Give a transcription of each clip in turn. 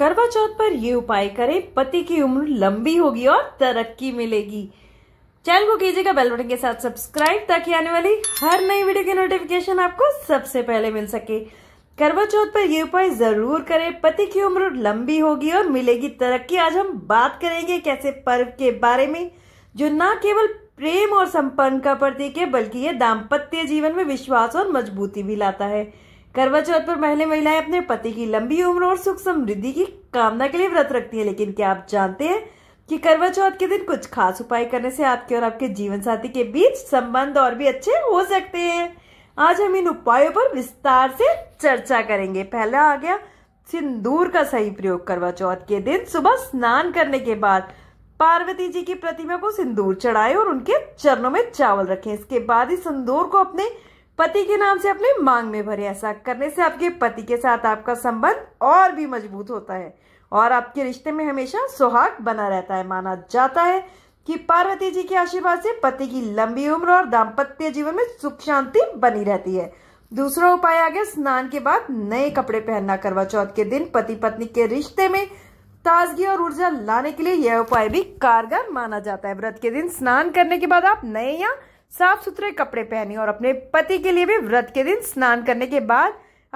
करवा चौथ पर ये उपाय करें पति की उम्र लंबी होगी और तरक्की मिलेगी चैनल को कीजिएगा बेल बटन के साथ सब्सक्राइब ताकि आने वाली हर नई वीडियो की नोटिफिकेशन आपको सबसे पहले मिल सके करवा चौथ पर ये उपाय जरूर करें पति की उम्र लंबी होगी और मिलेगी तरक्की आज हम बात करेंगे कैसे पर्व के बारे में जो न केवल प्रेम और संपन्न का प्रतीक है बल्कि ये दाम्पत्य जीवन में विश्वास और मजबूती भी लाता है करवा चौथ पर महिला महिलाएं अपने पति की लंबी उम्र और सुख समृद्धि की कामना के लिए व्रत रखती हैं लेकिन क्या आप जानते हैं कि करवा चौथ के दिन कुछ खास उपाय करने से आपके और आपके जीवन साथी के बीच संबंध और भी अच्छे हो सकते हैं आज हम इन उपायों पर विस्तार से चर्चा करेंगे पहला आ गया सिंदूर का सही प्रयोग करवा चौथ के दिन सुबह स्नान करने के बाद पार्वती जी की प्रतिमा को सिंदूर चढ़ाएं और उनके चरणों में चावल रखें इसके बाद ही सिंदूर को अपने पति के नाम से अपने मांग में भरे ऐसा करने से आपके पति के साथ आपका संबंध और भी मजबूत होता है और आपके रिश्ते में हमेशा सुहाग बना रहता है माना जाता है कि पार्वती जी के आशीर्वाद से पति की लंबी उम्र और दाम्पत्य जीवन में सुख शांति बनी रहती है दूसरा उपाय आ गया स्नान के बाद नए कपड़े पहनना करवा चौथ के दिन पति पत्नी के रिश्ते में ताजगी और ऊर्जा लाने के लिए यह उपाय भी कारगर माना जाता है व्रत के दिन स्नान करने के बाद आप नए या साफ सुथरे कपड़े पहने और अपने पति के लिए भी व्रत के दिन स्नान करने के बाद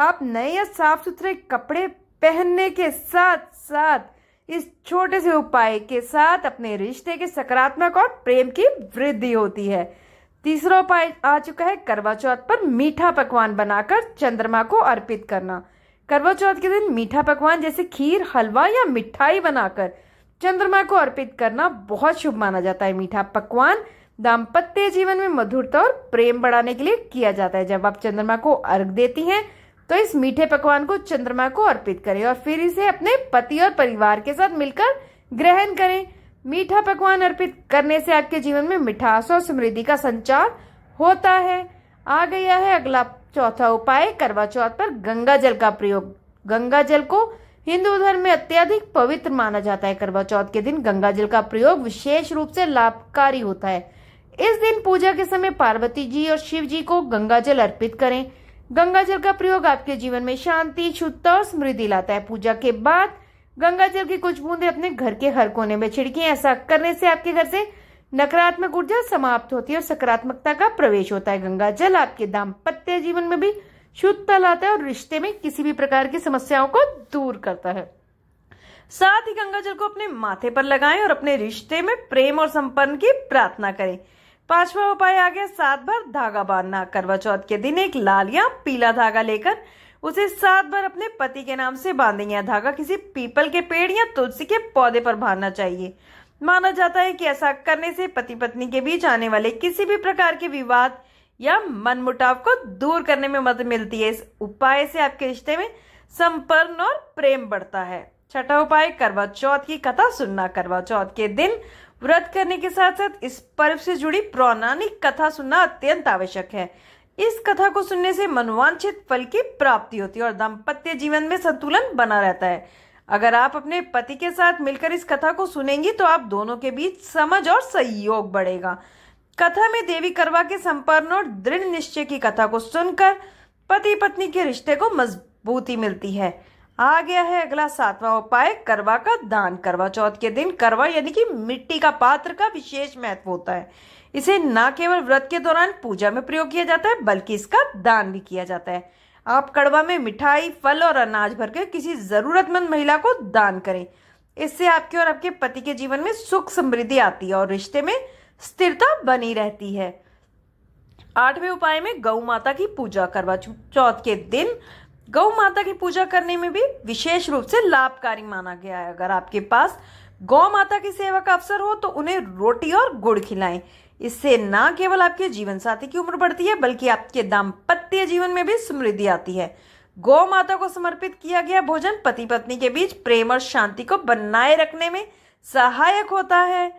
आप नए या साफ सुथरे कपड़े पहनने के साथ साथ इस छोटे से उपाय के साथ अपने रिश्ते के सकारात्मक और प्रेम की वृद्धि होती है तीसरा उपाय आ चुका है करवा चौथ पर मीठा पकवान बनाकर चंद्रमा को अर्पित करना करवा चौथ के दिन मीठा पकवान जैसे खीर हलवा या मिठाई बनाकर चंद्रमा को अर्पित करना बहुत शुभ माना जाता है मीठा पकवान दाम्पत्य जीवन में मधुरता और प्रेम बढ़ाने के लिए किया जाता है जब आप चंद्रमा को अर्घ देती हैं तो इस मीठे पकवान को चंद्रमा को अर्पित करें और फिर इसे अपने पति और परिवार के साथ मिलकर ग्रहण करें मीठा पकवान अर्पित करने से आपके जीवन में मिठास और समृद्धि का संचार होता है आ गया है अगला चौथा उपाय करवा चौथ पर गंगा जल का प्रयोग गंगा जल को हिंदू धर्म में अत्यधिक पवित्र माना जाता है करवा चौथ के दिन गंगा जल का प्रयोग विशेष रूप से लाभकारी होता है इस दिन पूजा के समय पार्वती जी और शिव जी को गंगा जल अर्पित करें गंगा जल का प्रयोग आपके जीवन में शांति शुद्धता और समृद्धि लाता है पूजा के बाद गंगा जल की कुछ बूंदे अपने घर के हर कोने में छिड़की ऐसा करने से आपके घर से नकारात्मक ऊर्जा समाप्त होती है और सकारात्मकता का प्रवेश होता है गंगा जल आपके दाम्पत्य जीवन में भी शुद्धता लाता है और रिश्ते में किसी भी प्रकार की समस्याओं को दूर करता है साथ ही गंगा जल को अपने माथे पर लगाएं और अपने रिश्ते में प्रेम और संपन्न की प्रार्थना करें पांचवा उपाय आ गया सात बार धागा बांधना करवा चौथ के दिन एक लाल या पीला धागा लेकर उसे सात बार अपने पति के नाम से बांधेंगे धागा किसी पीपल के पेड़ या तुलसी के पौधे पर बांधना चाहिए माना जाता है कि ऐसा करने से पति पत्नी के बीच आने वाले किसी भी प्रकार के विवाद या मनमुटाव को दूर करने में मदद मिलती है इस उपाय से आपके रिश्ते में संपन्न और प्रेम बढ़ता है छठा उपाय करवा चौथ की कथा सुनना करवा चौथ के दिन व्रत करने के साथ साथ इस पर्व से जुड़ी पौराणिक कथा सुनना अत्यंत आवश्यक है इस कथा को सुनने से मनवांछित फल की प्राप्ति होती है और दाम्पत्य जीवन में संतुलन बना रहता है अगर आप अपने पति के साथ मिलकर इस कथा को सुनेंगी तो आप दोनों के बीच समझ और सहयोग बढ़ेगा कथा में देवी करवा के संपन्न और दृढ़ निश्चय की कथा को सुनकर पति पत्नी के रिश्ते को मजबूती मिलती है आ गया है अगला सातवां उपाय करवा का दान करवा चौथ के दिन करवा यानी कि मिट्टी का पात्र का विशेष महत्व होता है इसे न केवल व्रत के दौरान पूजा में प्रयोग किया जाता है बल्कि इसका दान भी किया जाता है आप कड़वा में मिठाई फल और अनाज भर के किसी जरूरतमंद महिला को दान करें इससे आपके और आपके पति के जीवन में सुख समृद्धि आती है और रिश्ते में स्थिरता बनी रहती है आठवें उपाय में गौ माता की पूजा करवा चौथ के दिन गौ माता की पूजा करने में भी विशेष रूप से लाभकारी माना गया है अगर आपके पास गौ माता की सेवा का अवसर हो तो उन्हें रोटी और गुड़ खिलाएं इससे ना केवल आपके जीवन साथी की उम्र बढ़ती है बल्कि आपके दाम्पत्य जीवन में भी समृद्धि आती है गौ माता को समर्पित किया गया भोजन पति पत्नी के बीच प्रेम और शांति को बनाए रखने में सहायक होता है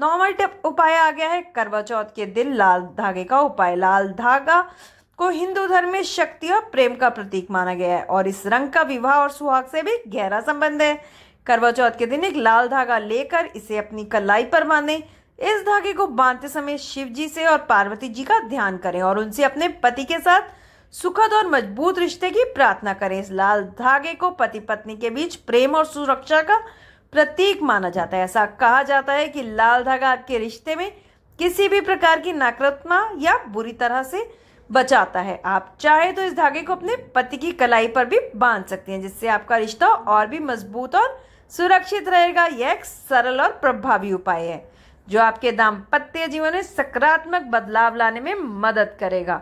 नॉर्मल उपाय आ गया है करवा चौथ के दिन लाल धागे का उपाय लाल धागा को हिंदू धर्म में शक्ति और प्रेम का प्रतीक माना गया है और इस रंग का विवाह और सुहाग से भी गहरा संबंध है करवा चौथ के दिन एक लाल धागा लेकर इसे अपनी कलाई पर बांधे इस धागे को बांधते समय शिव जी से और पार्वती जी का ध्यान करें और उनसे अपने पति के साथ सुखद और मजबूत रिश्ते की प्रार्थना करें इस लाल धागे को पति पत्नी के बीच प्रेम और सुरक्षा का प्रतीक माना जाता है ऐसा कहा जाता है कि लाल धागा आपके रिश्ते में किसी भी प्रकार की नकारात्मक या बुरी तरह से बचाता है आप चाहे तो इस धागे को अपने पति की कलाई पर भी बांध सकती हैं जिससे आपका रिश्ता और भी मजबूत और सुरक्षित रहेगा यह एक सरल और प्रभावी उपाय है जो आपके दाम्पत्य जीवन में सकारात्मक बदलाव लाने में मदद करेगा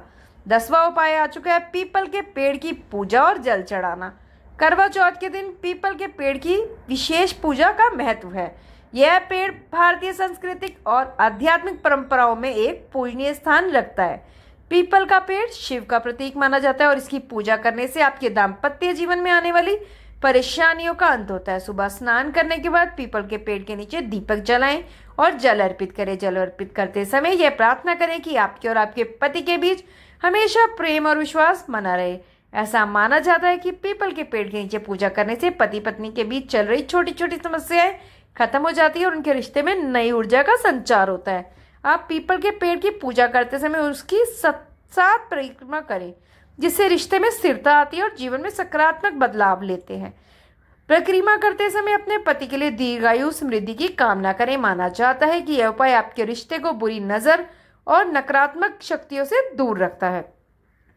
दसवा उपाय आ चुका है पीपल के पेड़ की पूजा और जल चढ़ाना करवा चौथ के दिन पीपल के पेड़ की विशेष पूजा का महत्व है यह पेड़ भारतीय सांस्कृतिक और आध्यात्मिक परंपराओं में एक पूजनीय स्थान रखता है पीपल का पेड़ शिव का प्रतीक माना जाता है और इसकी पूजा करने से आपके दाम्पत्य जीवन में आने वाली परेशानियों का अंत होता है सुबह स्नान करने के बाद पीपल के पेड़ के नीचे दीपक जलाएं और जल अर्पित करें जल अर्पित करते समय यह प्रार्थना करें कि आपके और आपके पति के बीच हमेशा प्रेम और विश्वास बना रहे ऐसा माना जाता है कि पीपल के पेड़ के नीचे पूजा करने से पति पत्नी के बीच चल रही छोटी छोटी समस्याएं खत्म हो जाती है और उनके रिश्ते में नई ऊर्जा का संचार होता है आप पीपल के पेड़ की पूजा करते समय उसकी सात परिक्रमा करें जिससे रिश्ते में स्थिरता आती है और जीवन में सकारात्मक बदलाव लेते हैं परिक्रमा करते समय अपने पति के लिए दीर्घायु समृद्धि की कामना करें माना जाता है कि यह उपाय आपके रिश्ते को बुरी नज़र और नकारात्मक शक्तियों से दूर रखता है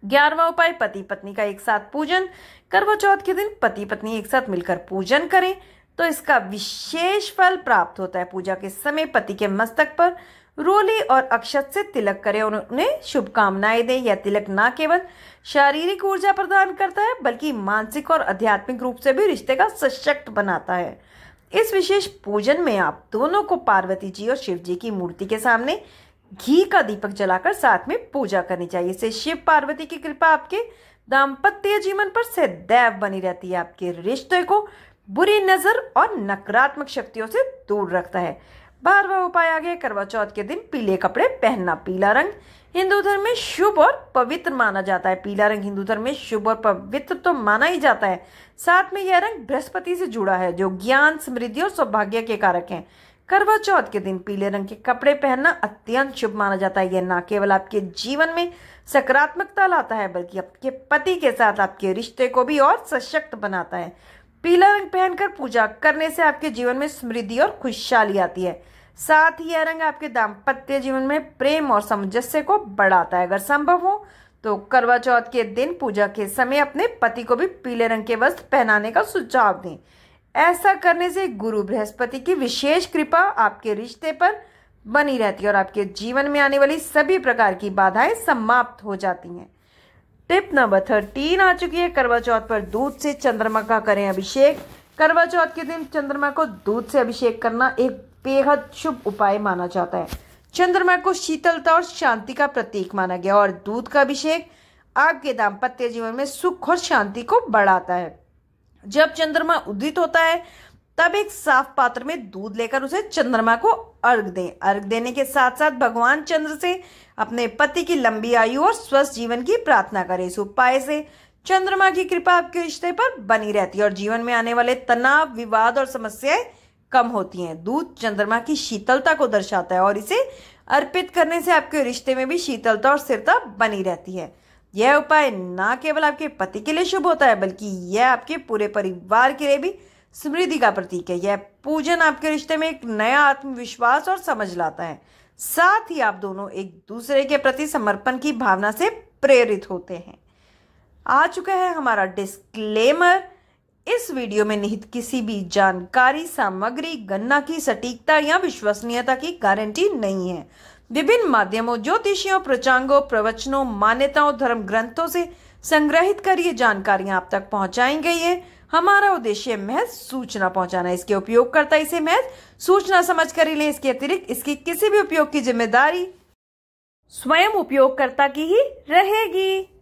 ग्यारहवा उपाय पति पत्नी का एक साथ पूजन करवा चौथ के दिन पति पत्नी एक साथ मिलकर पूजन करें तो इसका विशेष फल प्राप्त होता है पूजा के समय पति के मस्तक पर रोली और अक्षत से तिलक करें और उन्हें शुभकामनाएं दें यह तिलक न केवल शारीरिक ऊर्जा प्रदान करता है बल्कि मानसिक और आध्यात्मिक रूप से भी रिश्ते का सशक्त बनाता है इस विशेष पूजन में आप दोनों को पार्वती जी और शिव जी की मूर्ति के सामने घी का दीपक जलाकर साथ में पूजा करनी चाहिए इससे शिव पार्वती की कृपा आपके दाम्पत्य जीवन पर सदैव बनी रहती है आपके रिश्ते को बुरी नजर और नकारात्मक शक्तियों से दूर रखता है बारहवा उपाय आ गया करवा चौथ के दिन पीले कपड़े पहनना पीला रंग हिंदू धर्म में शुभ और पवित्र माना जाता है पीला रंग हिंदू धर्म में शुभ और पवित्र तो माना ही जाता है साथ में यह रंग बृहस्पति से जुड़ा है जो ज्ञान समृद्धि और सौभाग्य के कारक हैं करवा चौथ के दिन पीले रंग के कपड़े पहनना अत्यंत शुभ माना जाता है यह न केवल आपके जीवन में सकारात्मकता लाता है बल्कि आपके पति के साथ आपके रिश्ते को भी और सशक्त बनाता है पीला रंग पहनकर पूजा करने से आपके जीवन में समृद्धि और खुशहाली आती है साथ ही यह रंग आपके दाम्पत्य जीवन में प्रेम और सामंजस्य को बढ़ाता है अगर संभव हो तो करवा चौथ के दिन पूजा के समय अपने पति को भी पीले रंग के वस्त्र पहनाने का सुझाव दें ऐसा करने से गुरु बृहस्पति की विशेष कृपा आपके रिश्ते पर बनी रहती है और आपके जीवन में आने वाली सभी प्रकार की बाधाएं समाप्त हो जाती हैं टिप नंबर थर्टीन आ चुकी है करवा चौथ पर दूध से चंद्रमा का करें अभिषेक करवा चौथ के दिन चंद्रमा को दूध से अभिषेक करना एक बेहद शुभ उपाय माना जाता है चंद्रमा को शीतलता और शांति का प्रतीक माना गया और दूध का अभिषेक आपके दाम्पत्य जीवन में सुख और शांति को बढ़ाता है जब चंद्रमा उदित होता है तब एक साफ पात्र में दूध लेकर उसे चंद्रमा को अर्घ दें अर्घ देने के साथ साथ भगवान चंद्र से अपने पति की लंबी आयु और स्वस्थ जीवन की प्रार्थना करें इस उपाय से चंद्रमा की कृपा आपके रिश्ते पर बनी रहती है और जीवन में आने वाले तनाव विवाद और समस्याएं कम होती हैं दूध चंद्रमा की शीतलता को दर्शाता है और इसे अर्पित करने से आपके रिश्ते में भी शीतलता और स्थिरता बनी रहती है यह उपाय न केवल आपके पति के लिए शुभ होता है बल्कि यह आपके पूरे परिवार के लिए भी समृद्धि का प्रतीक है यह पूजन आपके रिश्ते में एक नया आत्मविश्वास और समझ लाता है साथ ही आप दोनों एक दूसरे के प्रति समर्पण की भावना से प्रेरित होते हैं आ चुका है हमारा डिस्क्लेमर इस वीडियो में निहित किसी भी जानकारी सामग्री गन्ना की सटीकता या विश्वसनीयता की गारंटी नहीं है विभिन्न माध्यमों ज्योतिषियों प्रचांगों प्रवचनों मान्यताओं धर्म ग्रंथों से संग्रहित कर ये जानकारियां आप तक पहुंचाई गई है हमारा उद्देश्य महज सूचना पहुंचाना इसके उपयोगकर्ता इसे महज सूचना समझ कर ही लें इसके अतिरिक्त इसकी किसी भी उपयोग की जिम्मेदारी स्वयं उपयोगकर्ता की ही रहेगी